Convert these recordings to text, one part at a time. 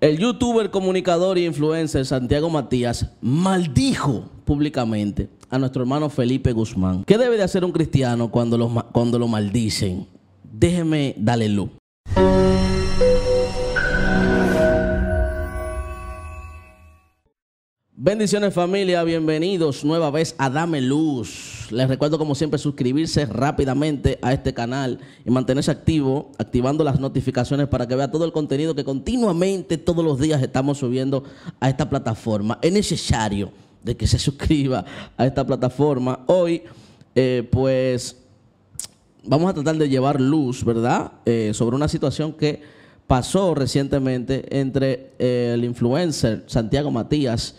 El youtuber, comunicador y e influencer Santiago Matías maldijo públicamente a nuestro hermano Felipe Guzmán. ¿Qué debe de hacer un cristiano cuando lo, cuando lo maldicen? Déjeme darle luz. Bendiciones familia, bienvenidos nueva vez a Dame Luz. Les recuerdo como siempre suscribirse rápidamente a este canal y mantenerse activo, activando las notificaciones para que vea todo el contenido que continuamente todos los días estamos subiendo a esta plataforma. Es necesario de que se suscriba a esta plataforma. Hoy, eh, pues, vamos a tratar de llevar luz, ¿verdad? Eh, sobre una situación que pasó recientemente entre el influencer Santiago Matías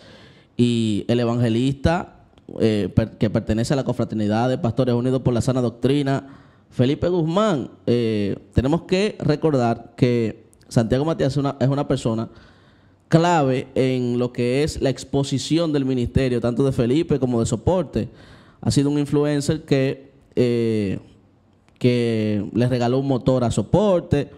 y el evangelista eh, que pertenece a la Confraternidad de Pastores Unidos por la Sana Doctrina, Felipe Guzmán. Eh, tenemos que recordar que Santiago Matías es una, persona clave en lo que es la exposición del ministerio, tanto de Felipe como de soporte. Ha sido un influencer que, eh, que le regaló un motor a soporte.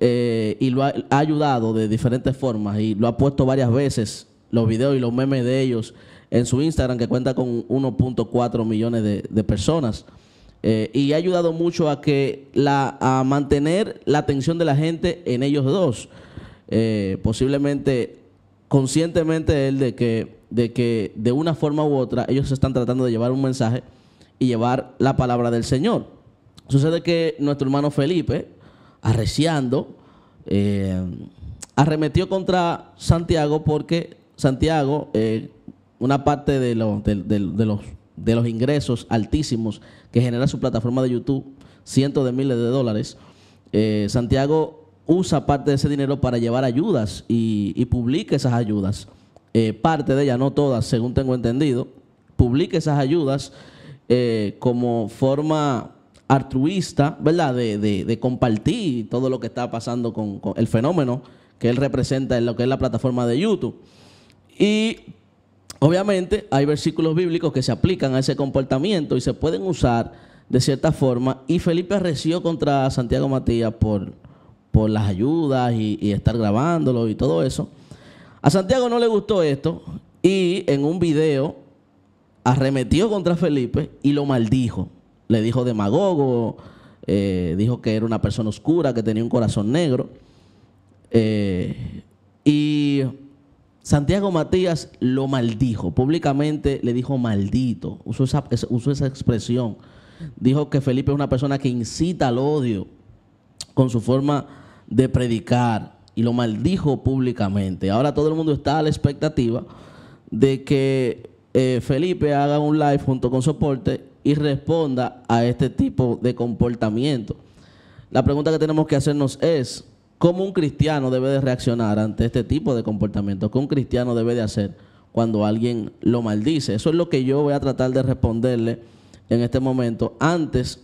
y lo ha, ayudado de diferentes formas y lo ha puesto varias veces los videos y los memes de ellos en su Instagram, que cuenta con 1.4 millones de, personas. Eh, y ha ayudado mucho a que la, a mantener la atención de la gente en ellos dos. Eh, posiblemente, conscientemente él de que, de que de una forma u otra ellos están tratando de llevar un mensaje y llevar la palabra del Señor. Sucede que nuestro hermano Felipe, arreciando, eh, arremetió contra Santiago porque Santiago, eh, una parte de, los, de los ingresos altísimos que genera su plataforma de YouTube, cientos de miles de dólares, eh, Santiago usa parte de ese dinero para llevar ayudas y, publica esas ayudas. Eh, parte de ellas, no todas, según tengo entendido, publica esas ayudas como forma altruista, ¿verdad? De, de, compartir todo lo que está pasando con el fenómeno que él representa en lo que es la plataforma de YouTube. Y obviamente hay versículos bíblicos que se aplican a ese comportamiento y se pueden usar de cierta forma. Y Felipe arreció contra Santiago Matías por, por las ayudas y, estar grabándolo y todo eso. A Santiago no le gustó esto y en un video arremetió contra Felipe y lo maldijo. Le dijo demagogo, eh, dijo que era una persona oscura, que tenía un corazón negro. Eh, y Santiago Matías lo maldijo, públicamente le dijo maldito, usó esa, esa expresión. Dijo que Felipe es una persona que incita al odio con su forma de predicar y lo maldijo públicamente. Ahora todo el mundo está a la expectativa de que eh, Felipe haga un live junto con soporte y responda a este tipo de comportamiento. La pregunta que tenemos que hacernos es, ¿Cómo un cristiano debe de reaccionar ante este tipo de comportamiento? ¿Qué un cristiano debe de hacer cuando alguien lo maldice? Eso es lo que yo voy a tratar de responderle en este momento. Antes,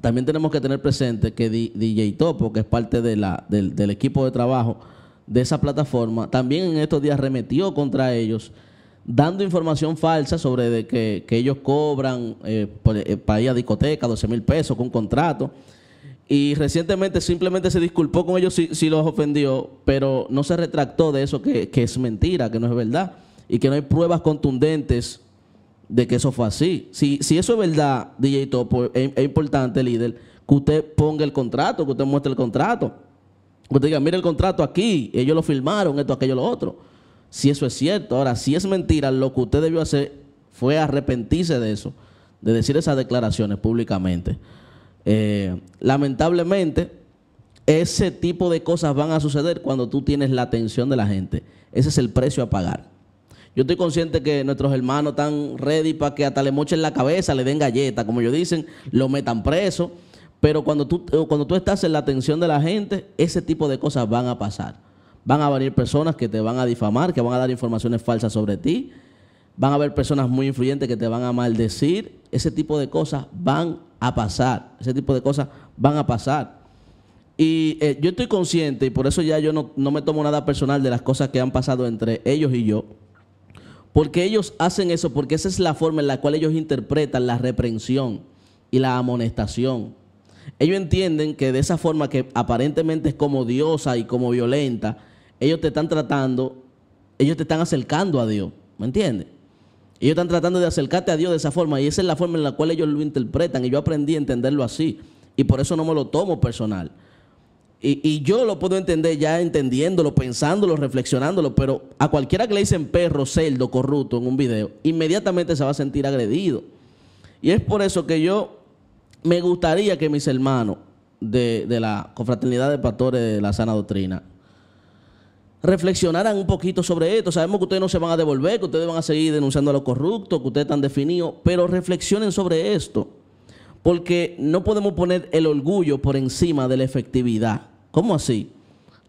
también tenemos que tener presente que DJ Topo, que es parte de la, del, equipo de trabajo de esa plataforma, también en estos días remetió contra ellos dando información falsa sobre de que, ellos cobran eh, eh, para ir a discoteca 12 mil pesos con contrato y recientemente simplemente se disculpó con ellos si, los ofendió, pero no se retractó de eso que, es mentira, que no es verdad y que no hay pruebas contundentes de que eso fue así. Si, si eso es verdad, DJ Topo, es, importante, líder, que usted ponga el contrato, que usted muestre el contrato. Que usted diga, mire el contrato aquí, ellos lo firmaron, esto, aquello, lo otro. Si eso es cierto. Ahora, si es mentira, lo que usted debió hacer fue arrepentirse de eso, de decir esas declaraciones públicamente. Eh, lamentablemente, ese tipo de cosas van a suceder cuando tú tienes la atención de la gente. Ese es el precio a pagar. Yo estoy consciente que nuestros hermanos están ready para que hasta le mochen la cabeza, le den galleta, como ellos dicen, lo metan preso. Pero cuando tú, eh, cuando tú estás en la atención de la gente, ese tipo de cosas van a pasar. Van a venir personas que te van a difamar, que van a dar informaciones falsas sobre ti. Van a haber personas muy influyentes que te van a maldecir. Ese tipo de cosas van a pasar. Ese tipo de cosas van a pasar. Y eh, yo estoy consciente, y por eso ya yo no, no, me tomo nada personal de las cosas que han pasado entre ellos y yo, porque ellos hacen eso, porque esa es la forma en la cual ellos interpretan la reprensión y la amonestación. Ellos entienden que de esa forma que aparentemente es como diosa y como violenta, ellos te están tratando, ellos te están acercando a Dios, ¿me entiendes? Ellos están tratando de acercarte a Dios de esa forma y esa es la forma en la cual ellos lo interpretan y yo aprendí a entenderlo así y por eso no me lo tomo personal. Y, yo lo puedo entender ya entendiéndolo, pensándolo, reflexionándolo, pero a cualquiera que le dicen perro, cerdo, corrupto en un video, inmediatamente se va a sentir agredido. Y es por eso que yo me gustaría que mis hermanos de, de la confraternidad de pastores de la sana doctrina reflexionaran un poquito sobre esto. Sabemos que ustedes no se van a devolver, que ustedes van a seguir denunciando a los corruptos, que ustedes están definidos, pero reflexionen sobre esto, porque no podemos poner el orgullo por encima de la efectividad. ¿Cómo así?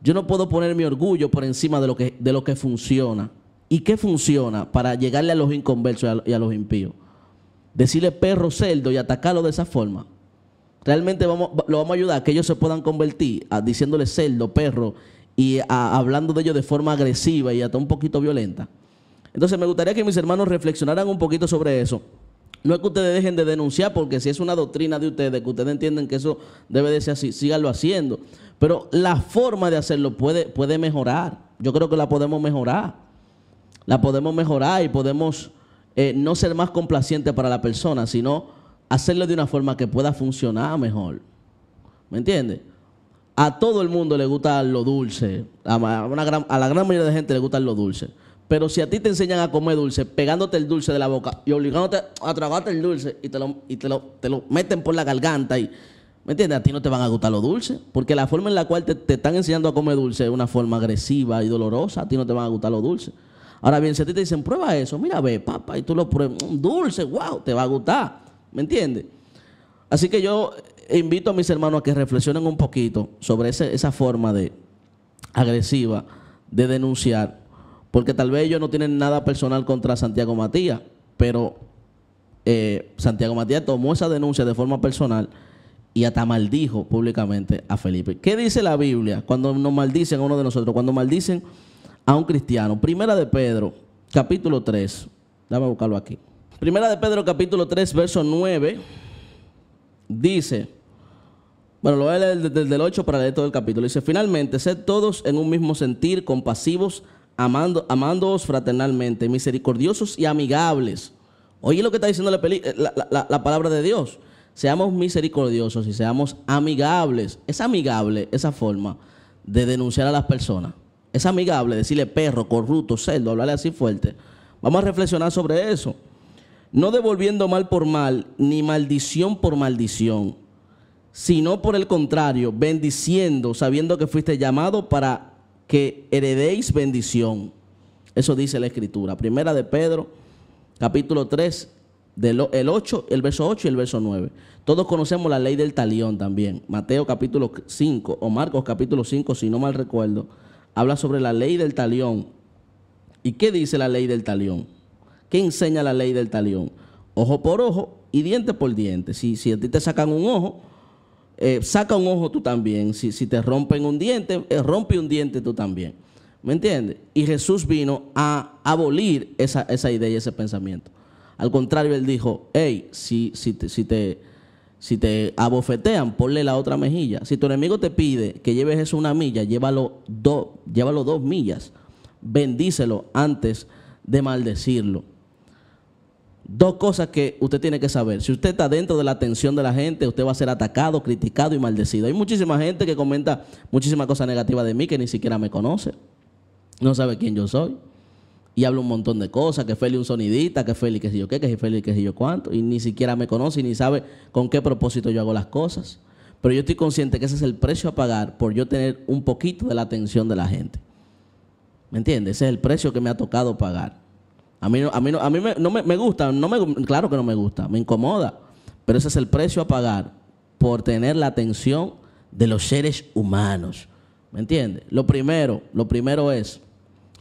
Yo no puedo poner mi orgullo por encima de lo que, de lo que funciona. ¿Y qué funciona para llegarle a los inconversos y a los impíos? Decirle perro cerdo y atacarlo de esa forma. Realmente vamos, lo vamos a ayudar a que ellos se puedan convertir a, diciéndole cerdo, perro y hablando de ello de forma agresiva y hasta un poquito violenta. Entonces me gustaría que mis hermanos reflexionaran un poquito sobre eso. No es que ustedes dejen de denunciar, porque si es una doctrina de ustedes, que ustedes entienden que eso debe de ser así, síganlo haciendo. Pero la forma de hacerlo puede, puede mejorar. Yo creo que la podemos mejorar. La podemos mejorar y podemos eh, no ser más complacientes para la persona, sino hacerlo de una forma que pueda funcionar mejor. ¿Me entiendes? a todo el mundo le gusta lo dulce. A, la gran mayoría de gente le gusta lo dulce. Pero si a ti te enseñan a comer dulce, pegándote el dulce de la boca y obligándote a tragarte el dulce y te lo, te lo, lo meten por la garganta y. ¿Me entiendes? A ti no te van a gustar los dulces, porque la forma en la cual te, te, están enseñando a comer dulce es una forma agresiva y dolorosa, a ti no te van a gustar los dulces. Ahora bien, si a ti te dicen, prueba eso, mira, ve, papá, y tú lo pruebas, un mm, dulce, wow, te va a gustar, ¿me entiendes? Así que yo invito a mis hermanos a que reflexionen un poquito sobre esa forma de agresiva de denunciar, porque tal vez ellos no tienen nada personal contra Santiago Matías, pero eh, Santiago Matías tomó esa denuncia de forma personal y hasta maldijo públicamente a Felipe. ¿Qué dice la Biblia cuando nos maldicen a uno de nosotros, cuando maldicen a un cristiano? Primera de Pedro, capítulo 3. Dame a buscarlo aquí. Primera de Pedro, capítulo 3, verso 9, dice bueno, lo voy a leer desde el 8 para leer todo el capítulo. Dice, finalmente, sed todos en un mismo sentir, compasivos, amando, amándoos fraternalmente, misericordiosos y amigables. Oye lo que está diciendo eh, la, la palabra de Dios. Seamos misericordiosos y seamos amigables. Es amigable esa forma de denunciar a las personas. Es amigable decirle perro, corrupto, cerdo, hablarle así fuerte. Vamos a reflexionar sobre eso. No devolviendo mal por mal, ni maldición por maldición sino por el contrario, bendiciendo, sabiendo que fuiste llamado para que heredéis bendición. Eso dice la Escritura. Primera de Pedro, capítulo 3, el, 8, el verso 8 y el verso 9. Todos conocemos la ley del talión también. Mateo capítulo 5 o Marcos capítulo 5, si no mal recuerdo, habla sobre la ley del talión. ¿Y qué dice la ley del talión? ¿Qué enseña la ley del talión? Ojo por ojo y diente por diente. Si, si a ti te sacan un ojo, eh, saca un ojo tú también. Si, si te rompen un diente, eh, rompe un diente tú también. ¿Me entiendes? Y Jesús vino a abolir esa, idea y ese pensamiento. Al contrario, él dijo, hey, si, si, te, si, te, si te abofetean, ponle la otra mejilla. Si tu enemigo te pide que lleves eso una milla, llévalo, llévalo dos millas. Bendícelo antes de maldecirlo dos cosas que usted tiene que saber. Si usted está dentro de la atención de la gente, usted va a ser atacado, criticado y maldecido. Hay muchísima gente que comenta muchísimas cosas negativas de mí que ni siquiera me conoce. No sabe quién yo soy. Y habla un montón de cosas, que Feli un sonidita, que Feli qué sé yo qué, que Feli qué sé yo cuánto. Y ni siquiera me conoce y ni sabe con qué propósito yo hago las cosas. Pero yo estoy consciente que ese es el precio a pagar por yo tener un poquito de la atención de la gente. ¿Me entiendes? Ese es el precio que me ha tocado pagar. A mí, a mí, no me, gusta, no me, claro que no me gusta, me incomoda, pero ese es el precio a pagar por tener la atención de los seres humanos. ¿Me entiendes? Lo primero, lo primero es,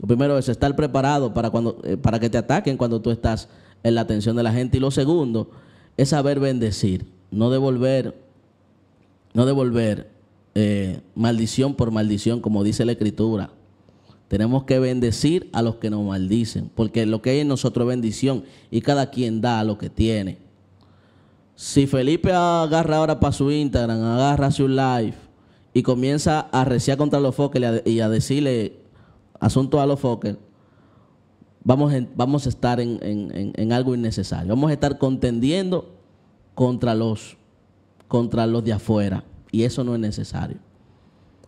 lo primero es estar preparado para, cuando, eh, para que te ataquen cuando tú estás en la atención de la gente. Y lo segundo es saber bendecir, no devolver, no devolver eh, maldición por maldición, como dice la Escritura. Tenemos que bendecir a los que nos maldicen, porque lo que hay en nosotros es bendición y cada quien da lo que tiene. Si Felipe agarra ahora para su Instagram, agarra su live y comienza a reciar contra los Fokker y a decirle asunto a los Fokker, vamos, vamos a estar en, en, algo innecesario. Vamos a estar contendiendo contra los, contra los de afuera y eso no es necesario.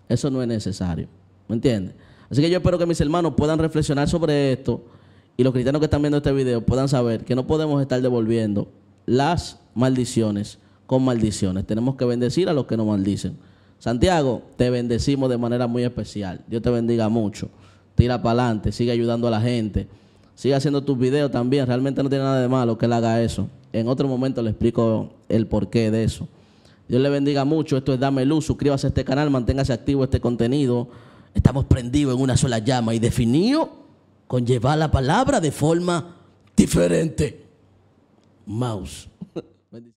Eso no es necesario. ¿Me entiendes? Así que yo espero que mis hermanos puedan reflexionar sobre esto y los cristianos que están viendo este video puedan saber que no podemos estar devolviendo las maldiciones con maldiciones. Tenemos que bendecir a los que nos maldicen. Santiago, te bendecimos de manera muy especial. Dios te bendiga mucho. Tira para adelante, sigue ayudando a la gente. Sigue haciendo tus videos también. Realmente no tiene nada de malo que él haga eso. En otro momento le explico el porqué de eso. Dios le bendiga mucho. Esto es Dame Luz. Suscríbase a este canal, manténgase activo este contenido. Estamos prendidos en una sola llama y definido con llevar la palabra de forma diferente. Mouse.